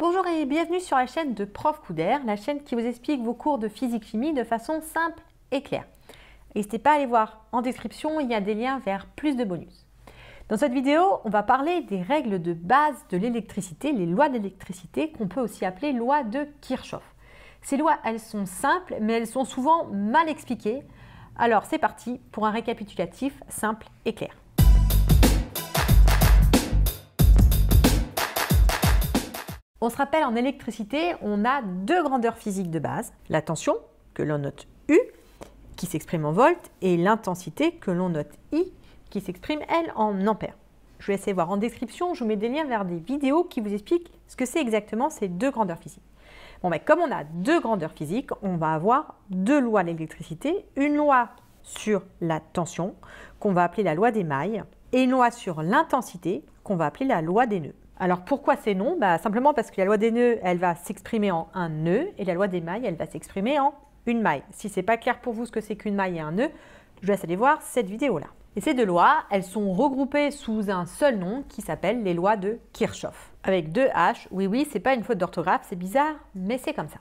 Bonjour et bienvenue sur la chaîne de Prof Couder, la chaîne qui vous explique vos cours de physique-chimie de façon simple et claire. N'hésitez pas à aller voir en description, il y a des liens vers plus de bonus. Dans cette vidéo, on va parler des règles de base de l'électricité, les lois d'électricité qu'on peut aussi appeler lois de Kirchhoff. Ces lois, elles sont simples, mais elles sont souvent mal expliquées. Alors c'est parti pour un récapitulatif simple et clair. On se rappelle, en électricité, on a deux grandeurs physiques de base, la tension, que l'on note U, qui s'exprime en volts, et l'intensité, que l'on note I, qui s'exprime, elle, en ampères. Je essayer de voir en description, je vous mets des liens vers des vidéos qui vous expliquent ce que c'est exactement ces deux grandeurs physiques. Bon, ben, comme on a deux grandeurs physiques, on va avoir deux lois de l'électricité, une loi sur la tension, qu'on va appeler la loi des mailles, et une loi sur l'intensité, qu'on va appeler la loi des nœuds. Alors pourquoi ces noms bah, Simplement parce que la loi des nœuds, elle va s'exprimer en un nœud et la loi des mailles, elle va s'exprimer en une maille. Si ce n'est pas clair pour vous ce que c'est qu'une maille et un nœud, je vous laisse aller voir cette vidéo-là. Et ces deux lois, elles sont regroupées sous un seul nom qui s'appelle les lois de Kirchhoff. Avec deux H, oui oui, c'est pas une faute d'orthographe, c'est bizarre, mais c'est comme ça.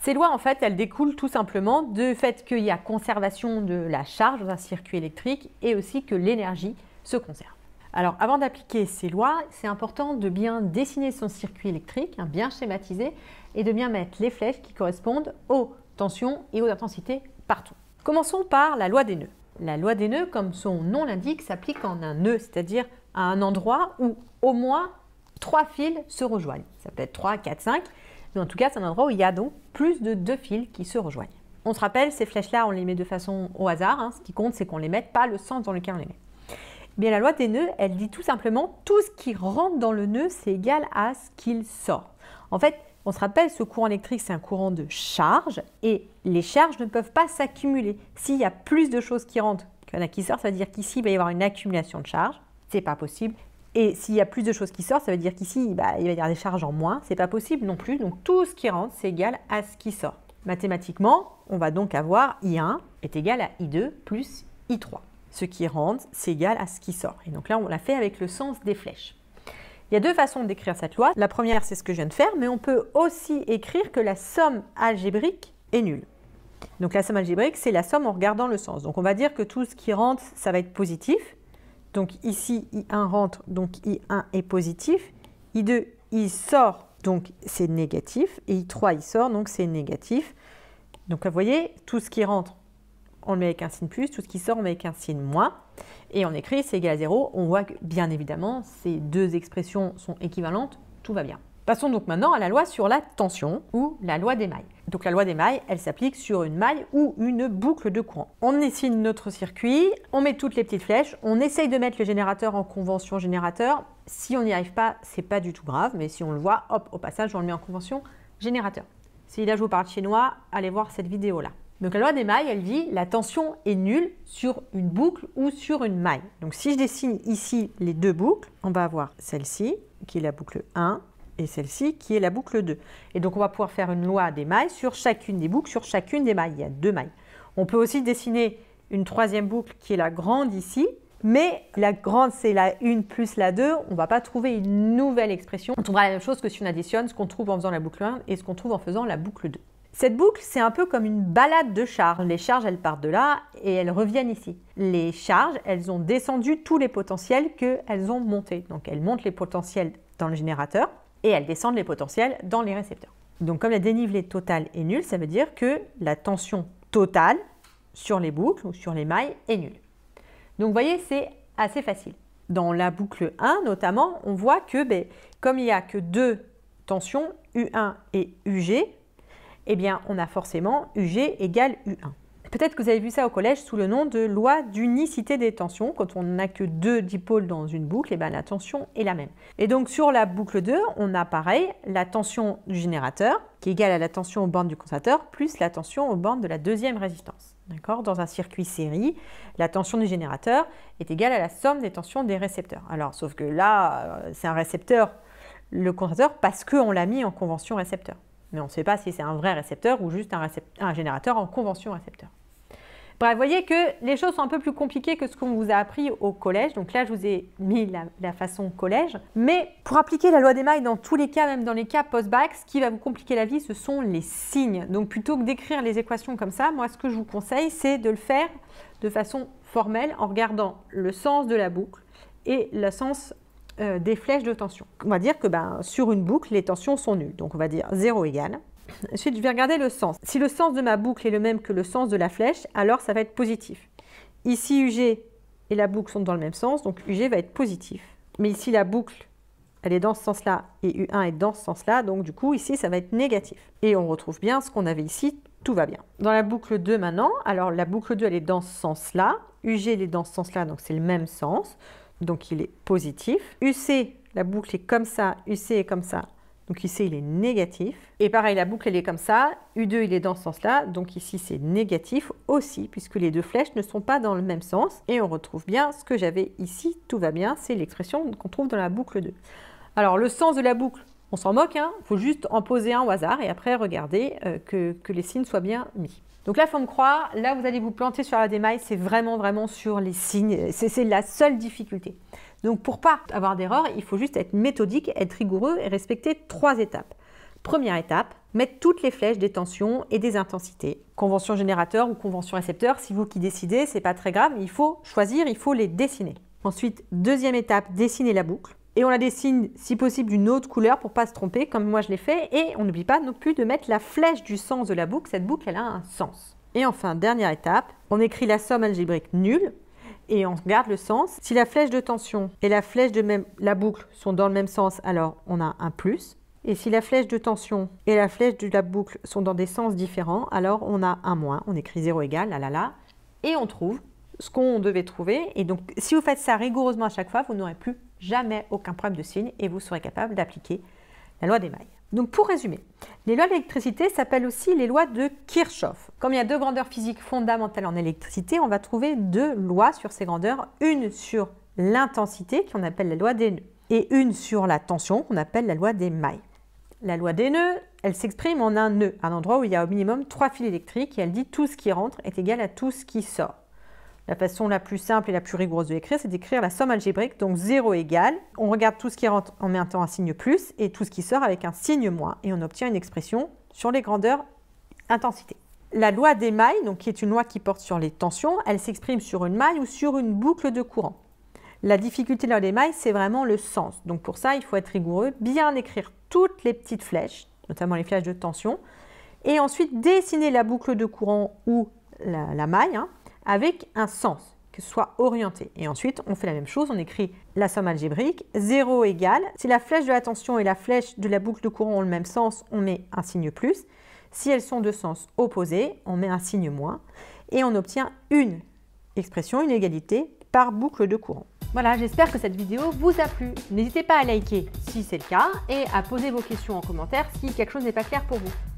Ces lois, en fait, elles découlent tout simplement du fait qu'il y a conservation de la charge dans un circuit électrique et aussi que l'énergie se conserve. Alors avant d'appliquer ces lois, c'est important de bien dessiner son circuit électrique, hein, bien schématiser et de bien mettre les flèches qui correspondent aux tensions et aux intensités partout. Commençons par la loi des nœuds. La loi des nœuds, comme son nom l'indique, s'applique en un nœud, c'est-à-dire à un endroit où au moins trois fils se rejoignent. Ça peut être 3, 4, 5, mais en tout cas, c'est un endroit où il y a donc plus de deux fils qui se rejoignent. On se rappelle, ces flèches-là, on les met de façon au hasard. Hein. Ce qui compte, c'est qu'on ne les mette, pas le sens dans lequel on les met la loi des nœuds, elle dit tout simplement tout ce qui rentre dans le nœud, c'est égal à ce qu'il sort. En fait, on se rappelle, ce courant électrique, c'est un courant de charge et les charges ne peuvent pas s'accumuler. S'il y a plus de choses qui rentrent qu'il y en a qui sortent, ça veut dire qu'ici, il va y avoir une accumulation de charges. Ce n'est pas possible. Et s'il y a plus de choses qui sortent, ça veut dire qu'ici, bah, il va y avoir des charges en moins. Ce n'est pas possible non plus. Donc tout ce qui rentre, c'est égal à ce qui sort. Mathématiquement, on va donc avoir I1 est égal à I2 plus I3 ce qui rentre, c'est égal à ce qui sort. Et donc là, on l'a fait avec le sens des flèches. Il y a deux façons d'écrire cette loi. La première, c'est ce que je viens de faire, mais on peut aussi écrire que la somme algébrique est nulle. Donc la somme algébrique, c'est la somme en regardant le sens. Donc on va dire que tout ce qui rentre, ça va être positif. Donc ici, I1 rentre, donc I1 est positif. I2, il sort, donc c'est négatif. Et I3, il sort, donc c'est négatif. Donc vous voyez, tout ce qui rentre, on le met avec un signe plus, tout ce qui sort, on met avec un signe moins. Et on écrit, c'est égal à zéro, On voit que, bien évidemment, ces deux expressions sont équivalentes, tout va bien. Passons donc maintenant à la loi sur la tension ou la loi des mailles. Donc la loi des mailles, elle s'applique sur une maille ou une boucle de courant. On dessine notre circuit, on met toutes les petites flèches, on essaye de mettre le générateur en convention générateur. Si on n'y arrive pas, c'est pas du tout grave, mais si on le voit, hop, au passage, on le met en convention générateur. Si là vous par parle chinois, allez voir cette vidéo-là. Donc la loi des mailles, elle dit la tension est nulle sur une boucle ou sur une maille. Donc si je dessine ici les deux boucles, on va avoir celle-ci qui est la boucle 1 et celle-ci qui est la boucle 2. Et donc on va pouvoir faire une loi des mailles sur chacune des boucles, sur chacune des mailles. Il y a deux mailles. On peut aussi dessiner une troisième boucle qui est la grande ici, mais la grande, c'est la 1 plus la 2. On ne va pas trouver une nouvelle expression. On trouvera la même chose que si on additionne ce qu'on trouve en faisant la boucle 1 et ce qu'on trouve en faisant la boucle 2. Cette boucle, c'est un peu comme une balade de charges. Les charges, elles partent de là et elles reviennent ici. Les charges, elles ont descendu tous les potentiels qu'elles ont montés. Donc elles montent les potentiels dans le générateur et elles descendent les potentiels dans les récepteurs. Donc comme la dénivelée totale est nulle, ça veut dire que la tension totale sur les boucles ou sur les mailles est nulle. Donc vous voyez, c'est assez facile. Dans la boucle 1 notamment, on voit que ben, comme il n'y a que deux tensions, U1 et UG, eh bien, on a forcément UG égale U1. Peut-être que vous avez vu ça au collège sous le nom de loi d'unicité des tensions. Quand on n'a que deux dipôles dans une boucle, et eh ben, la tension est la même. Et donc sur la boucle 2, on a pareil la tension du générateur qui est égale à la tension aux bornes du condensateur plus la tension aux bornes de la deuxième résistance. D'accord Dans un circuit série, la tension du générateur est égale à la somme des tensions des récepteurs. Alors sauf que là, euh, c'est un récepteur, le condensateur, parce qu'on l'a mis en convention récepteur. Mais on ne sait pas si c'est un vrai récepteur ou juste un, un générateur en convention récepteur. Bref, vous voyez que les choses sont un peu plus compliquées que ce qu'on vous a appris au collège. Donc là, je vous ai mis la, la façon collège. Mais pour appliquer la loi des mailles dans tous les cas, même dans les cas post-bac, ce qui va vous compliquer la vie, ce sont les signes. Donc plutôt que d'écrire les équations comme ça, moi, ce que je vous conseille, c'est de le faire de façon formelle en regardant le sens de la boucle et le sens euh, des flèches de tension. On va dire que ben, sur une boucle, les tensions sont nulles. Donc on va dire 0 égale. Ensuite, je vais regarder le sens. Si le sens de ma boucle est le même que le sens de la flèche, alors ça va être positif. Ici, UG et la boucle sont dans le même sens, donc UG va être positif. Mais ici, la boucle elle est dans ce sens-là et U1 est dans ce sens-là, donc du coup ici ça va être négatif. Et on retrouve bien ce qu'on avait ici, tout va bien. Dans la boucle 2 maintenant, alors la boucle 2 elle est dans ce sens-là, UG elle est dans ce sens-là, donc c'est le même sens donc il est positif. UC, la boucle est comme ça, UC est comme ça, donc ici, il est négatif. Et pareil, la boucle, elle est comme ça. U2, il est dans ce sens-là. Donc ici, c'est négatif aussi, puisque les deux flèches ne sont pas dans le même sens. Et on retrouve bien ce que j'avais ici. Tout va bien. C'est l'expression qu'on trouve dans la boucle 2. Alors, le sens de la boucle, on s'en moque, il hein. faut juste en poser un au hasard et après regarder euh, que, les signes soient bien mis. Donc faut me croire, là vous allez vous planter sur la démaille, c'est vraiment vraiment sur les signes, c'est la seule difficulté. Donc pour pas avoir d'erreur, il faut juste être méthodique, être rigoureux et respecter trois étapes. Première étape, mettre toutes les flèches des tensions et des intensités. Convention générateur ou convention récepteur, si vous qui décidez, c'est pas très grave, il faut choisir, il faut les dessiner. Ensuite, deuxième étape, dessiner la boucle et on la dessine si possible d'une autre couleur pour pas se tromper comme moi je l'ai fait et on n'oublie pas non plus de mettre la flèche du sens de la boucle, cette boucle elle a un sens. Et enfin, dernière étape, on écrit la somme algébrique nulle et on garde le sens. Si la flèche de tension et la flèche de même, la boucle sont dans le même sens, alors on a un plus. Et si la flèche de tension et la flèche de la boucle sont dans des sens différents, alors on a un moins. On écrit 0 égal, là là là, et on trouve ce qu'on devait trouver. Et donc, si vous faites ça rigoureusement à chaque fois, vous n'aurez plus jamais aucun problème de signe et vous serez capable d'appliquer la loi des mailles. Donc pour résumer, les lois de l'électricité s'appellent aussi les lois de Kirchhoff. Comme il y a deux grandeurs physiques fondamentales en électricité, on va trouver deux lois sur ces grandeurs, une sur l'intensité qu'on appelle la loi des nœuds et une sur la tension qu'on appelle la loi des mailles. La loi des nœuds, elle s'exprime en un nœud, un endroit où il y a au minimum trois fils électriques et elle dit tout ce qui rentre est égal à tout ce qui sort. La façon la plus simple et la plus rigoureuse de l'écrire, c'est d'écrire la somme algébrique, donc 0 égale. On regarde tout ce qui rentre en mettant un signe plus et tout ce qui sort avec un signe moins. Et on obtient une expression sur les grandeurs intensité. La loi des mailles, donc qui est une loi qui porte sur les tensions, elle s'exprime sur une maille ou sur une boucle de courant. La difficulté dans les mailles, c'est vraiment le sens. Donc pour ça, il faut être rigoureux, bien écrire toutes les petites flèches, notamment les flèches de tension, et ensuite dessiner la boucle de courant ou la, maille, hein, avec un sens, que ce soit orienté. Et ensuite, on fait la même chose, on écrit la somme algébrique. 0 égale, si la flèche de la tension et la flèche de la boucle de courant ont le même sens, on met un signe plus. Si elles sont de sens opposés, on met un signe moins. Et on obtient une expression, une égalité par boucle de courant. Voilà, j'espère que cette vidéo vous a plu. N'hésitez pas à liker si c'est le cas et à poser vos questions en commentaire si quelque chose n'est pas clair pour vous.